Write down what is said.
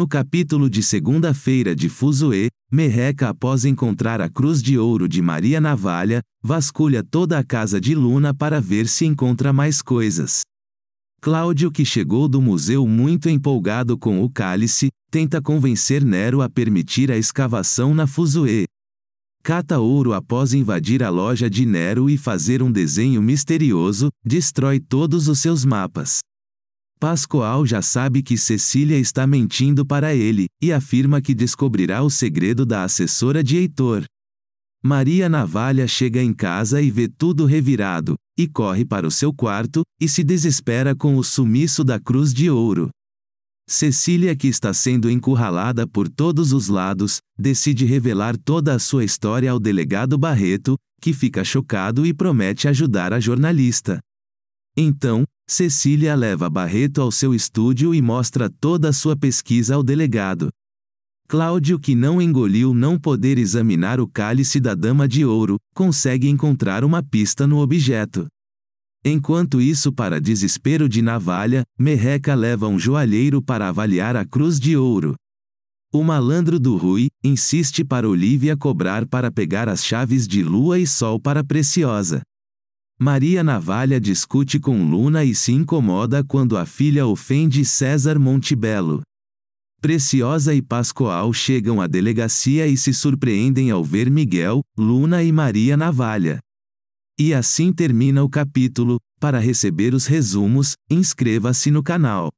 No capítulo de segunda-feira de Fuzue, Merreca após encontrar a cruz de ouro de Maria Navalha, vasculha toda a casa de Luna para ver se encontra mais coisas. Cláudio que chegou do museu muito empolgado com o cálice, tenta convencer Nero a permitir a escavação na Fuzue. Cata ouro após invadir a loja de Nero e fazer um desenho misterioso, destrói todos os seus mapas. Pascoal já sabe que Cecília está mentindo para ele, e afirma que descobrirá o segredo da assessora de Heitor. Maria Navalha chega em casa e vê tudo revirado, e corre para o seu quarto, e se desespera com o sumiço da cruz de ouro. Cecília, que está sendo encurralada por todos os lados, decide revelar toda a sua história ao delegado Barreto, que fica chocado e promete ajudar a jornalista. Então, Cecília leva Barreto ao seu estúdio e mostra toda a sua pesquisa ao delegado. Cláudio, que não engoliu não poder examinar o cálice da Dama de Ouro, consegue encontrar uma pista no objeto. Enquanto isso, para desespero de Navalha, Merreca leva um joalheiro para avaliar a cruz de ouro. O malandro do Rui insiste para Olivia cobrar para pegar as chaves de lua e sol para Preciosa. Maria Navalha discute com Luna e se incomoda quando a filha ofende César Montebello. Preciosa e Pascoal chegam à delegacia e se surpreendem ao ver Miguel, Luna e Maria Navalha. E assim termina o capítulo. Para receber os resumos, inscreva-se no canal.